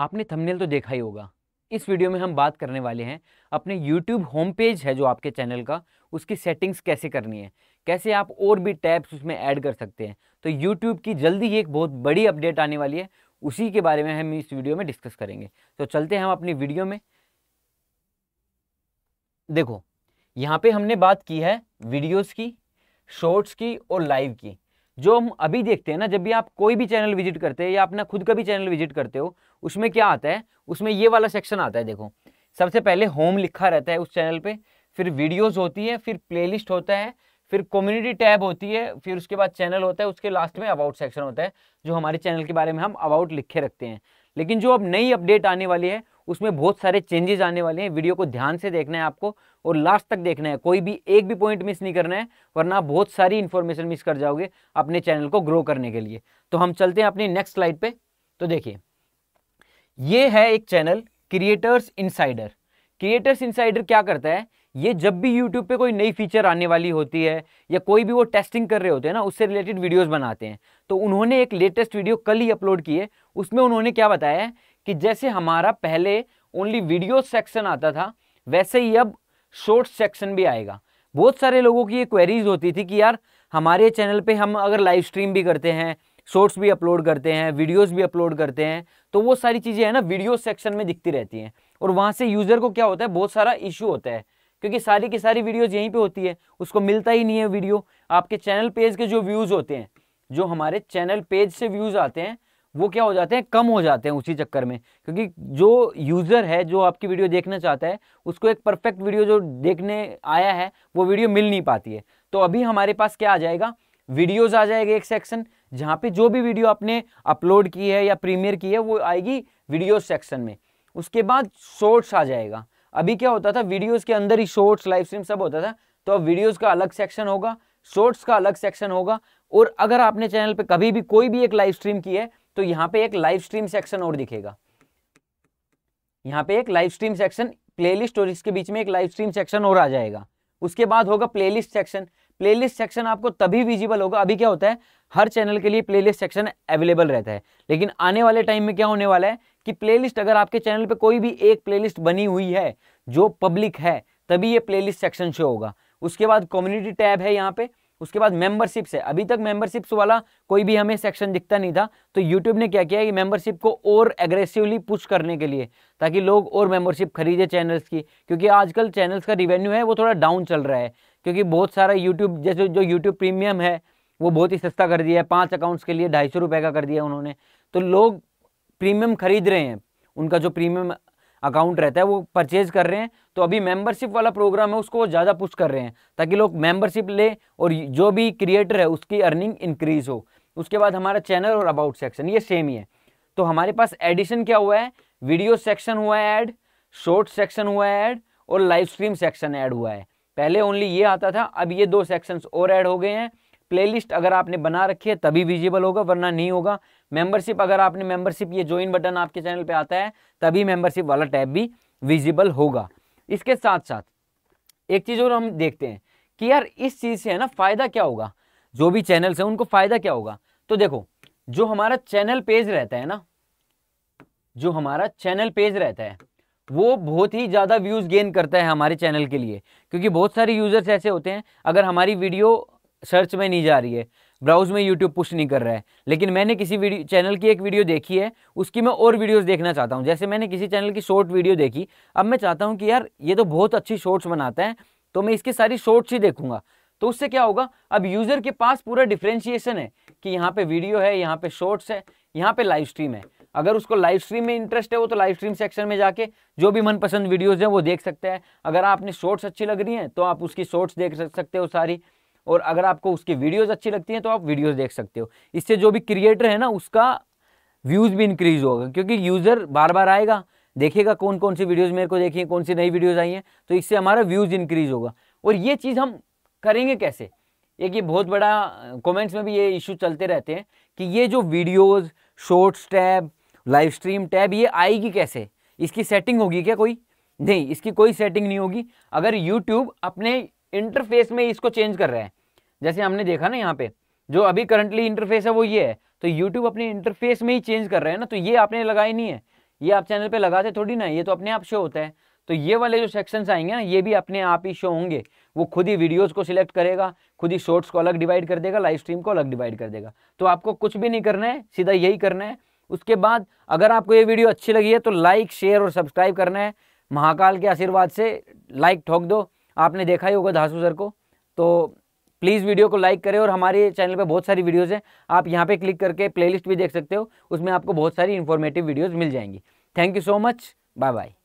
आपने थंबनेल तो देखा ही होगा इस वीडियो में हम बात करने वाले हैं अपने यूट्यूब होम पेज है जो आपके चैनल का उसकी सेटिंग्स कैसे करनी है कैसे आप और भी टैब्स उसमें ऐड कर सकते हैं तो यूट्यूब की जल्दी ही एक बहुत बड़ी अपडेट आने वाली है उसी के बारे में हम इस वीडियो में डिस्कस करेंगे तो चलते हैं हम अपनी वीडियो में देखो यहाँ पे हमने बात की है वीडियोज़ की शॉर्ट्स की और लाइव की जो हम अभी देखते हैं ना जब भी आप कोई भी चैनल विजिट करते हैं या अपना खुद का भी चैनल विजिट करते हो उसमें क्या आता है उसमें ये वाला सेक्शन आता है देखो सबसे पहले होम लिखा रहता है उस चैनल पे फिर वीडियोस होती है फिर प्लेलिस्ट होता है फिर कम्युनिटी टैब होती है फिर उसके बाद चैनल होता है उसके लास्ट में अबाउट सेक्शन होता है जो हमारे चैनल के बारे में हम अबाउट लिखे रखते हैं लेकिन जो अब नई अपडेट आने वाली है उसमें बहुत सारे चेंजेस आने वाले हैं वीडियो को ध्यान से देखना है आपको और लास्ट तक देखना है कोई भी एक भी पॉइंट मिस नहीं करना है वरना आप बहुत सारी इन्फॉर्मेशन मिस कर जाओगे अपने चैनल को ग्रो करने के लिए तो हम चलते हैं अपनी नेक्स्ट स्लाइड पे तो देखिए ये है एक channel creators insider creators insider क्या करता है ये जब भी YouTube पे कोई नई फीचर आने वाली होती है या कोई भी वो टेस्टिंग कर रहे होते हैं ना उससे रिलेटेड वीडियोस बनाते हैं तो उन्होंने एक लेटेस्ट वीडियो कल ही अपलोड की है उसमें उन्होंने क्या बताया है कि जैसे हमारा पहले ओनली वीडियो सेक्शन आता था वैसे ही अब शॉर्ट सेक्शन भी आएगा बहुत सारे लोगों की ये क्वेरीज होती थी कि यार हमारे चैनल पे हम अगर लाइव स्ट्रीम भी करते हैं शॉर्ट्स भी अपलोड करते हैं वीडियोस भी अपलोड करते हैं तो वो सारी चीज़ें है ना वीडियो सेक्शन में दिखती रहती हैं और वहाँ से यूज़र को क्या होता है बहुत सारा इशू होता है क्योंकि सारी की सारी वीडियोज़ यहीं पर होती है उसको मिलता ही नहीं है वीडियो आपके चैनल पेज के जो व्यूज़ होते हैं जो हमारे चैनल पेज से व्यूज़ आते हैं वो क्या हो जाते हैं कम हो जाते हैं उसी चक्कर में क्योंकि जो यूज़र है जो आपकी वीडियो देखना चाहता है उसको एक परफेक्ट वीडियो जो देखने आया है वो वीडियो मिल नहीं पाती है तो अभी हमारे पास क्या आ जाएगा वीडियोज़ आ जाएगा एक सेक्शन जहाँ पे जो भी वीडियो आपने अपलोड की है या प्रीमियर की है वो आएगी वीडियो सेक्शन में उसके बाद शॉर्ट्स आ जाएगा अभी क्या होता था वीडियोज़ के अंदर ही शॉर्ट्स लाइव स्ट्रीम सब होता था तो अब वीडियोज़ का अलग सेक्शन होगा शॉर्ट्स का अलग सेक्शन होगा और अगर आपने चैनल पे कभी भी कोई भी एक लाइव स्ट्रीम की है तो यहां पे एक लाइव स्ट्रीम सेक्शन और दिखेगा यहाँ पे एक लाइव स्ट्रीम सेक्शन प्लेलिस्ट और इसके बीच में एक लाइव स्ट्रीम सेक्शन और आ जाएगा उसके बाद होगा प्लेलिस्ट सेक्शन प्लेलिस्ट सेक्शन आपको तभी विजिबल होगा अभी क्या होता है हर चैनल के लिए प्लेलिस्ट सेक्शन अवेलेबल रहता है लेकिन आने वाले टाइम में क्या होने वाला है कि प्लेलिस्ट अगर आपके चैनल पे कोई भी एक प्लेलिस्ट बनी हुई है जो पब्लिक है तभी ये प्लेलिस्ट सेक्शन शो होगा उसके बाद कम्युनिटी टैब है यहाँ पे उसके बाद मेंबरशिप्स है अभी तक मेंबरशिप्स वाला कोई भी हमें सेक्शन दिखता नहीं था तो यूट्यूब ने क्या किया कि मेंबरशिप को और एग्रेसिवली पुश करने के लिए ताकि लोग और मेंबरशिप खरीदे चैनल्स की क्योंकि आजकल चैनल्स का रिवेन्यू है वो थोड़ा डाउन चल रहा है क्योंकि बहुत सारा यूट्यूब जैसे जो यूट्यूब प्रीमियम है वो बहुत ही सस्ता कर दिया है पाँच अकाउंट्स के लिए ढाई सौ रुपये का कर दिया उन्होंने तो लोग प्रीमियम खरीद रहे हैं उनका जो प्रीमियम अकाउंट रहता है वो परचेज कर रहे हैं तो अभी मेंबरशिप वाला प्रोग्राम है उसको ज़्यादा पुश कर रहे हैं ताकि लोग मेंबरशिप ले और जो भी क्रिएटर है उसकी अर्निंग इंक्रीज हो उसके बाद हमारा चैनल और अबाउट सेक्शन ये सेम ही है तो हमारे पास एडिशन क्या हुआ है वीडियो सेक्शन हुआ है ऐड शॉर्ट सेक्शन हुआ है ऐड और लाइव स्ट्रीम सेक्शन ऐड हुआ है पहले ओनली ये आता था अब ये दो सेक्शंस और ऐड हो गए हैं प्लेलिस्ट अगर आपने बना रखी है तभी विजिबल होगा वरना नहीं होगा मेंबरशिप अगर आपने मेंबरशिप ये ज्वाइन बटन आपके चैनल पे आता है तभी मेंबरशिप वाला टैब भी विजिबल होगा इसके साथ साथ एक चीज़ और हम देखते हैं कि यार इस चीज़ से है ना फ़ायदा क्या होगा जो भी चैनल्स हैं उनको फ़ायदा क्या होगा तो देखो जो हमारा चैनल पेज रहता है ना जो हमारा चैनल पेज रहता है वो बहुत ही ज़्यादा व्यूज़ गेन करता है हमारे चैनल के लिए क्योंकि बहुत सारे यूज़र्स ऐसे होते हैं अगर हमारी वीडियो सर्च में नहीं जा रही है ब्राउज में यूट्यूब पुश नहीं कर रहा है लेकिन मैंने किसी वीडियो चैनल की एक वीडियो देखी है उसकी मैं और वीडियोस देखना चाहता हूँ जैसे मैंने किसी चैनल की शॉर्ट वीडियो देखी अब मैं चाहता हूँ कि यार ये तो बहुत अच्छी शॉर्ट्स बनाता है तो मैं इसकी सारी शॉर्ट्स ही देखूंगा तो उससे क्या होगा अब यूज़र के पास पूरा डिफ्रेंशिएशन है कि यहाँ पे वीडियो है यहाँ पे शॉर्ट्स है यहाँ पे लाइव स्ट्रीम है अगर उसको लाइव स्ट्रीम में इंटरेस्ट है वो तो लाइव स्ट्रीम सेक्शन में जाके जो भी मनपसंद वीडियोज़ हैं वो देख सकते हैं अगर आपने शॉर्ट्स अच्छी लग रही हैं तो आप उसकी शॉर्ट्स देख सकते हो सारी और अगर आपको उसकी वीडियोज़ अच्छी लगती हैं तो आप वीडियोज़ देख सकते हो इससे जो भी क्रिएटर है ना उसका व्यूज़ भी इंक्रीज़ होगा क्योंकि यूज़र बार बार आएगा देखेगा कौन कौन सी वीडियोज़ मेरे को देखी कौन सी नई वीडियोज़ आई हैं तो इससे हमारा व्यूज़ इंक्रीज़ होगा और ये चीज़ हम करेंगे कैसे एक ये बहुत बड़ा कमेंट्स में भी ये इशू चलते रहते हैं कि ये जो videos shorts tab live stream tab ये आएगी कैसे इसकी सेटिंग होगी क्या कोई नहीं इसकी कोई सेटिंग नहीं होगी अगर यूट्यूब अपने इंटरफेस में इसको चेंज कर रहे हैं जैसे हमने देखा ना यहाँ पे जो अभी करंटली इंटरफेस है वो ये है तो यूट्यूब अपने इंटरफेस में ही चेंज कर रहे हैं ना तो ये आपने लगाया नहीं है ये आप चैनल पे लगाते थोड़ी ना ये तो अपने आप शो होता है तो ये वाले जो सेक्शंस आएंगे ना ये भी अपने आप ही शो होंगे वो खुद ही वीडियोस को सिलेक्ट करेगा खुद ही शॉर्ट्स को अलग डिवाइड कर देगा लाइव स्ट्रीम को अलग डिवाइड कर देगा तो आपको कुछ भी नहीं करना है सीधा यही करना है उसके बाद अगर आपको ये वीडियो अच्छी लगी है तो लाइक शेयर और सब्सक्राइब करना है महाकाल के आशीर्वाद से लाइक ठोक दो आपने देखा ही होगा धासु सर को तो प्लीज़ वीडियो को लाइक करें और हमारे चैनल पर बहुत सारी वीडियोज़ हैं आप यहाँ पे क्लिक करके प्लेलिस्ट भी देख सकते हो उसमें आपको बहुत सारी इन्फॉर्मेटिव वीडियोज़ मिल जाएंगी thank you so much bye bye